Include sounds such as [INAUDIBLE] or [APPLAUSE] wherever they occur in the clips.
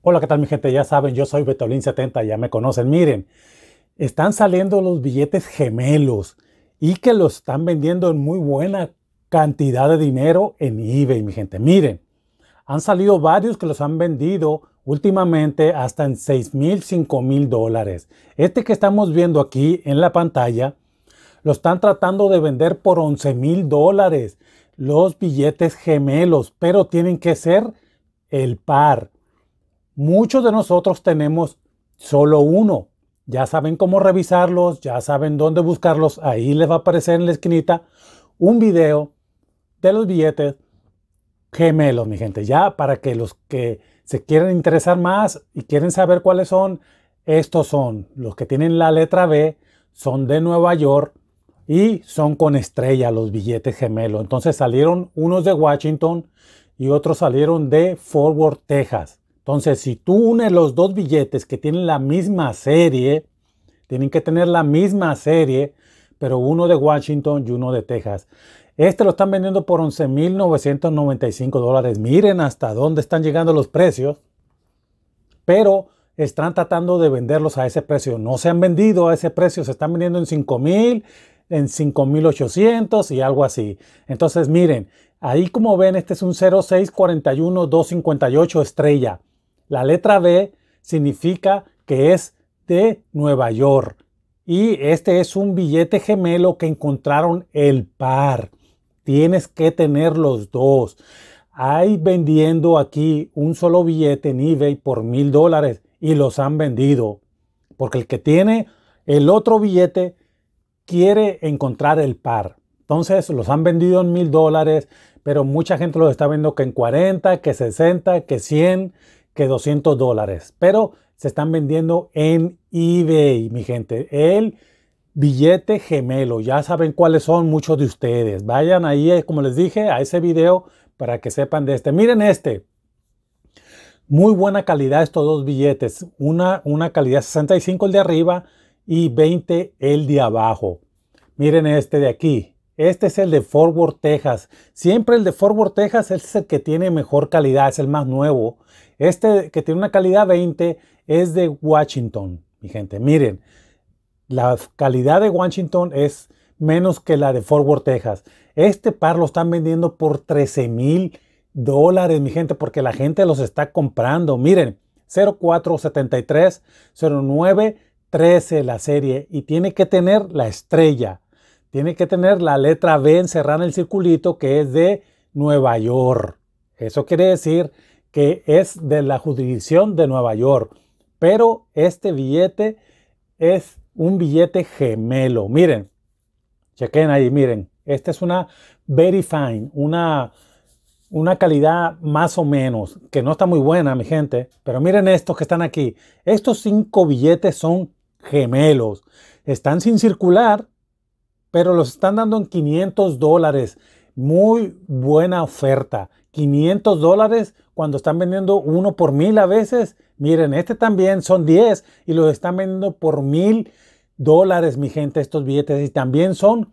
Hola, ¿qué tal mi gente? Ya saben, yo soy Betolín70, ya me conocen. Miren, están saliendo los billetes gemelos y que los están vendiendo en muy buena cantidad de dinero en eBay, mi gente. Miren, han salido varios que los han vendido últimamente hasta en $6,000, mil, mil dólares. Este que estamos viendo aquí en la pantalla, lo están tratando de vender por 11 mil dólares los billetes gemelos, pero tienen que ser el par. Muchos de nosotros tenemos solo uno. Ya saben cómo revisarlos, ya saben dónde buscarlos. Ahí les va a aparecer en la esquinita un video de los billetes gemelos, mi gente. Ya para que los que se quieran interesar más y quieren saber cuáles son, estos son los que tienen la letra B, son de Nueva York y son con estrella los billetes gemelos. Entonces salieron unos de Washington y otros salieron de Fort Worth, Texas. Entonces, si tú unes los dos billetes que tienen la misma serie, tienen que tener la misma serie, pero uno de Washington y uno de Texas. Este lo están vendiendo por 11.995 dólares. Miren hasta dónde están llegando los precios. Pero están tratando de venderlos a ese precio. No se han vendido a ese precio. Se están vendiendo en 5.000, en 5.800 y algo así. Entonces miren, ahí como ven, este es un 0641258 estrella. La letra B significa que es de Nueva York. Y este es un billete gemelo que encontraron el par. Tienes que tener los dos. Hay vendiendo aquí un solo billete en eBay por mil dólares y los han vendido. Porque el que tiene el otro billete quiere encontrar el par. Entonces los han vendido en mil dólares, pero mucha gente los está viendo que en 40, que 60, que 100 que 200 dólares, pero se están vendiendo en eBay, mi gente. El billete gemelo, ya saben cuáles son muchos de ustedes. Vayan ahí, eh, como les dije, a ese video para que sepan de este. Miren este. Muy buena calidad estos dos billetes. Una, una calidad 65 el de arriba y 20 el de abajo. Miren este de aquí. Este es el de Fort Texas. Siempre el de Fort Texas es el que tiene mejor calidad, es el más nuevo. Este que tiene una calidad 20 es de Washington, mi gente. Miren, la calidad de Washington es menos que la de Fort Worth, Texas. Este par lo están vendiendo por 13 mil dólares, mi gente, porque la gente los está comprando. Miren, 0473 0913 la serie y tiene que tener la estrella. Tiene que tener la letra B encerrada en el circulito que es de Nueva York. Eso quiere decir que es de la jurisdicción de Nueva York. Pero este billete es un billete gemelo. Miren, chequen ahí, miren. Esta es una very fine, una, una calidad más o menos, que no está muy buena, mi gente. Pero miren estos que están aquí. Estos cinco billetes son gemelos. Están sin circular, pero los están dando en 500 dólares. Muy buena oferta. 500 dólares cuando están vendiendo uno por mil a veces, miren, este también son 10 y los están vendiendo por mil dólares, mi gente, estos billetes. Y también son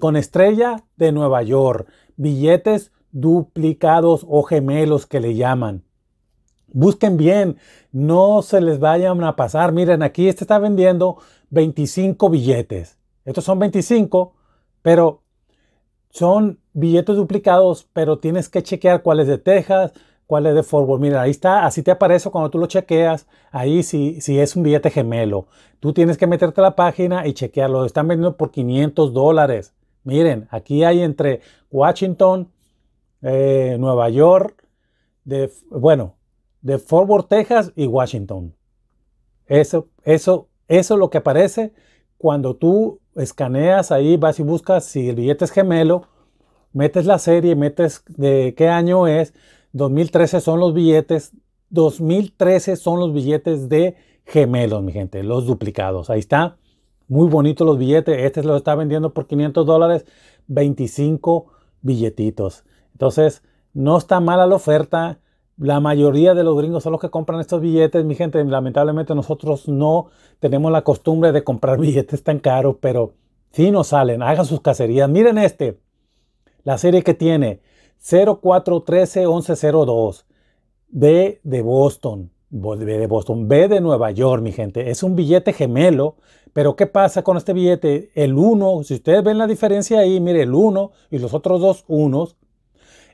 con estrella de Nueva York, billetes duplicados o gemelos que le llaman. Busquen bien, no se les vayan a pasar. Miren, aquí este está vendiendo 25 billetes. Estos son 25, pero son billetes duplicados, pero tienes que chequear cuál es de Texas, cuál es de Fort Worth. Mira, ahí está, así te aparece cuando tú lo chequeas, ahí sí, es un billete gemelo. Tú tienes que meterte a la página y chequearlo. están vendiendo por 500 dólares. Miren, aquí hay entre Washington, eh, Nueva York, de, bueno, de Fort Worth, Texas y Washington. Eso, eso, eso es lo que aparece cuando tú escaneas ahí, vas y buscas si el billete es gemelo, metes la serie, metes de qué año es, 2013 son los billetes, 2013 son los billetes de gemelos, mi gente, los duplicados. Ahí está, muy bonitos los billetes. Este lo está vendiendo por 500 dólares, 25 billetitos. Entonces, no está mala la oferta. La mayoría de los gringos son los que compran estos billetes. Mi gente, lamentablemente nosotros no tenemos la costumbre de comprar [LAUGHS] billetes tan caros, pero sí nos salen. Hagan sus cacerías. Miren este, la serie que tiene 04131102, B de Boston. B de Boston. B de Nueva York, mi gente. Es un billete gemelo. Pero ¿qué pasa con este billete? El 1, si ustedes ven la diferencia ahí, mire, el 1 y los otros dos unos,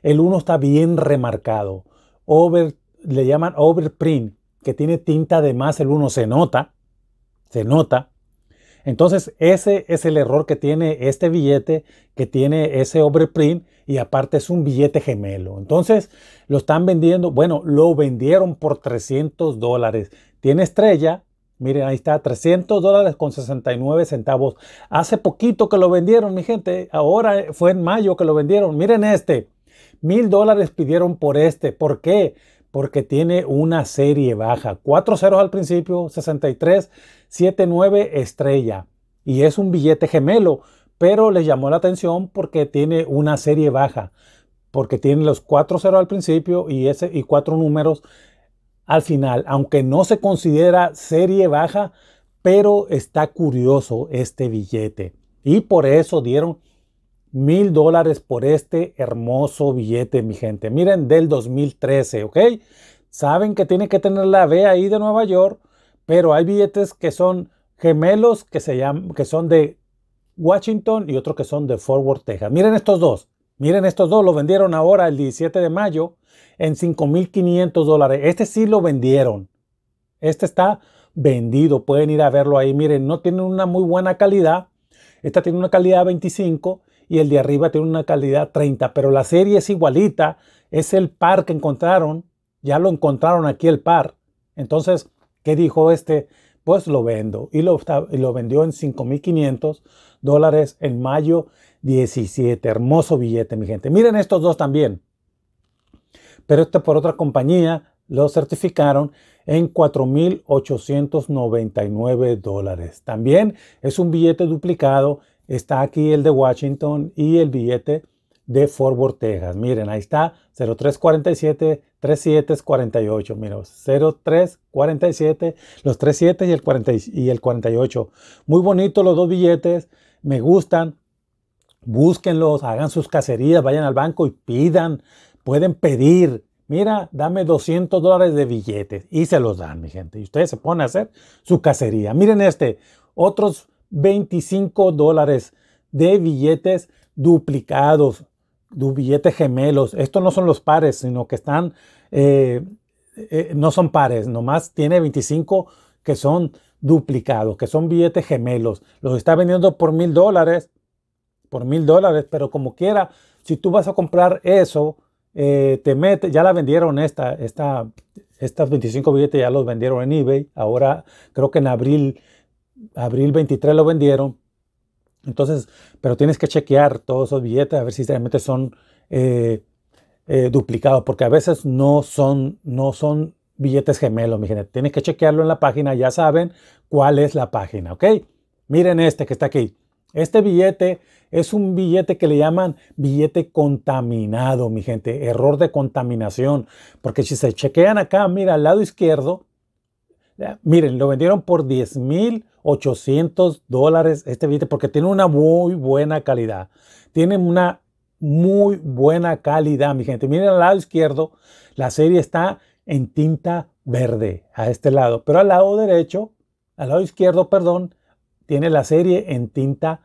el 1 está bien remarcado over, le llaman overprint, que tiene tinta de más el 1, se nota, se nota. Entonces ese es el error que tiene este billete, que tiene ese overprint y aparte es un billete gemelo. Entonces lo están vendiendo, bueno, lo vendieron por 300 dólares. Tiene estrella, miren ahí está, 300 dólares con 69 centavos. Hace poquito que lo vendieron, mi gente, ahora fue en mayo que lo vendieron. Miren este, Mil dólares pidieron por este. ¿Por qué? Porque tiene una serie baja. Cuatro ceros al principio, 63, 79 estrella. Y es un billete gemelo, pero les llamó la atención porque tiene una serie baja. Porque tiene los cuatro ceros al principio y, ese, y cuatro números al final. Aunque no se considera serie baja, pero está curioso este billete. Y por eso dieron mil dólares por este hermoso billete, mi gente. Miren, del 2013, ¿ok? Saben que tiene que tener la B ahí de Nueva York, pero hay billetes que son gemelos que, se llaman, que son de Washington y otros que son de Fort Worth, Texas. Miren estos dos. Miren estos dos, lo vendieron ahora el 17 de mayo en 5.500 dólares. Este sí lo vendieron. Este está vendido, pueden ir a verlo ahí. Miren, no tiene una muy buena calidad. Esta tiene una calidad 25 y el de arriba tiene una calidad 30, pero la serie es igualita, es el par que encontraron, ya lo encontraron aquí el par. Entonces, ¿qué dijo este? Pues lo vendo y lo, lo vendió en 5.500 dólares en mayo 17. Hermoso billete, mi gente. Miren estos dos también. Pero este por otra compañía lo certificaron en 4.899 dólares. También es un billete duplicado está aquí el de Washington y el billete de Fort Worth, Texas. Miren, ahí está 0347 3748. Miren, 0347, los 37 y el, 40, y el 48. Muy bonitos los dos billetes, me gustan. Búsquenlos, hagan sus cacerías, vayan al banco y pidan. Pueden pedir, mira, dame 200 dólares de billetes y se los dan, mi gente. Y ustedes se ponen a hacer su cacería. Miren este, otros 25 dólares de billetes duplicados, de billetes gemelos. Estos no son los pares, sino que están, eh, eh, no son pares, nomás tiene 25 que son duplicados, que son billetes gemelos. Los está vendiendo por mil dólares, por mil dólares, pero como quiera, si tú vas a comprar eso, eh, te mete, ya la vendieron esta, esta, estas 25 billetes ya los vendieron en eBay. Ahora creo que en abril abril 23 lo vendieron. Entonces, pero tienes que chequear todos esos billetes a ver si realmente son eh, eh, duplicados, porque a veces no son, no son billetes gemelos, mi gente. Tienes que chequearlo en la página, ya saben cuál es la página, ¿ok? Miren este que está aquí. Este billete es un billete que le llaman billete contaminado, mi gente, error de contaminación, porque si se chequean acá, mira, al lado izquierdo, miren, lo vendieron por 10 mil 800 dólares este billete porque tiene una muy buena calidad. Tiene una muy buena calidad, mi gente. Miren al lado izquierdo, la serie está en tinta verde a este lado, pero al lado derecho, al lado izquierdo, perdón, tiene la serie en tinta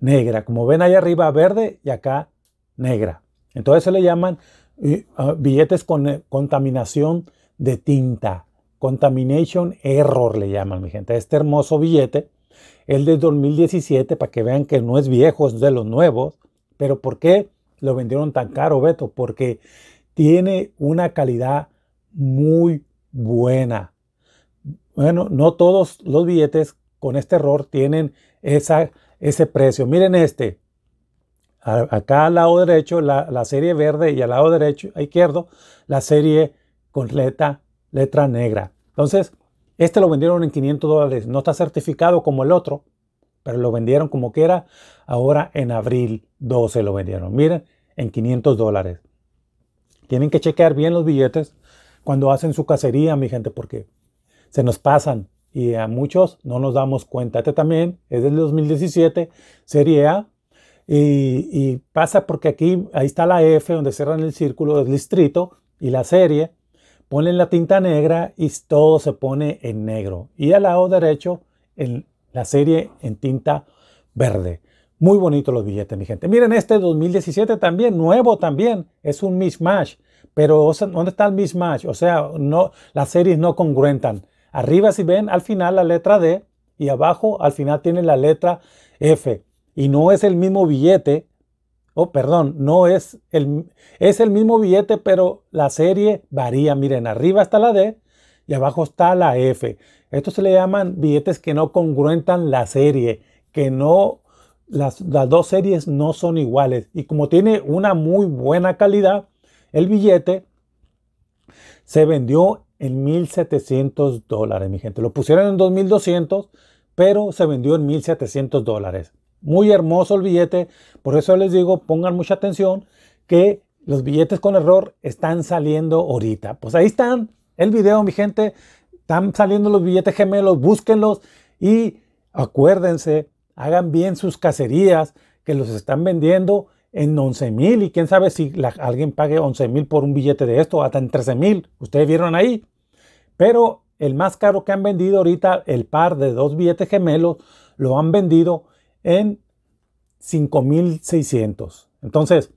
negra. Como ven ahí arriba, verde y acá negra. Entonces se le llaman eh, ah, billetes con eh, contaminación de tinta. Contamination Error le llaman, mi gente, este hermoso billete. El de 2017, para que vean que no es viejo, es de los nuevos. Pero ¿por qué lo vendieron tan caro, Beto? Porque tiene una calidad muy buena. Bueno, no todos los billetes con este error tienen esa, ese precio. Miren este. acá al lado derecho la, serie verde y al lado derecho, izquierdo, la serie con letra negra. Entonces, este lo vendieron en 500 dólares, no está certificado como el otro, pero lo vendieron como que era. Ahora en abril 12 lo vendieron. Miren, en 500 dólares. Tienen que chequear bien los billetes cuando hacen su cacería, mi gente, porque se nos pasan y a muchos no nos damos cuenta. Este también es del 2017, Serie A, y, pasa porque aquí, ahí está la F, donde cierran el círculo del distrito y la serie, Ponen la tinta negra y todo se pone en negro. Y al lado derecho, la serie en tinta verde. Muy bonitos los billetes, mi gente. Miren, este 2017 también, nuevo también, es un mismatch. Pero, ¿dónde está el mismatch? O sea, no, las series no congruentan. Arriba, si ven, al final la letra D y abajo, al final, tiene la letra F. Y no es el mismo billete, Oh, perdón, no es el, es el mismo billete, pero la serie varía. Miren, arriba está la D y abajo está la F. Esto se le llaman billetes que no congruentan la serie, que no, las, las dos series no son iguales. Y como tiene una muy buena calidad, el billete se vendió en 1.700 dólares, mi gente. Lo pusieron en 2.200, pero se vendió en 1.700 dólares. Muy hermoso el billete, por eso les digo, pongan mucha atención que los billetes con error están saliendo ahorita. Pues ahí están el video, mi gente. Están saliendo los billetes gemelos, búsquenlos y acuérdense, hagan bien sus cacerías que los están vendiendo en 11 mil y quién sabe si alguien pague 11 mil por un billete de esto, hasta en 13 mil, ustedes vieron ahí. Pero el más caro que han vendido ahorita, el par de dos billetes gemelos, lo han vendido en 5600. Entonces,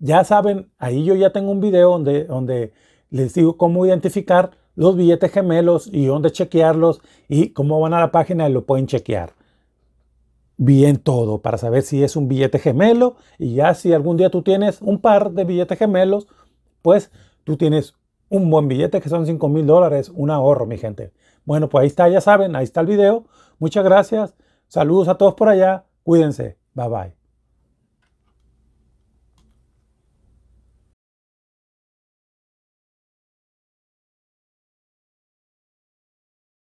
ya saben, ahí yo ya tengo un video donde, donde les digo cómo identificar los billetes gemelos y dónde chequearlos y cómo van a la página y lo pueden chequear. Bien todo para saber si es un billete gemelo y ya si algún día tú tienes un par de billetes gemelos, pues tú tienes un buen billete que son cinco mil dólares, un ahorro, mi gente. Bueno, pues ahí está, ya saben, ahí está el video. Muchas gracias. Saludos a todos por allá. Cuídense. Bye bye.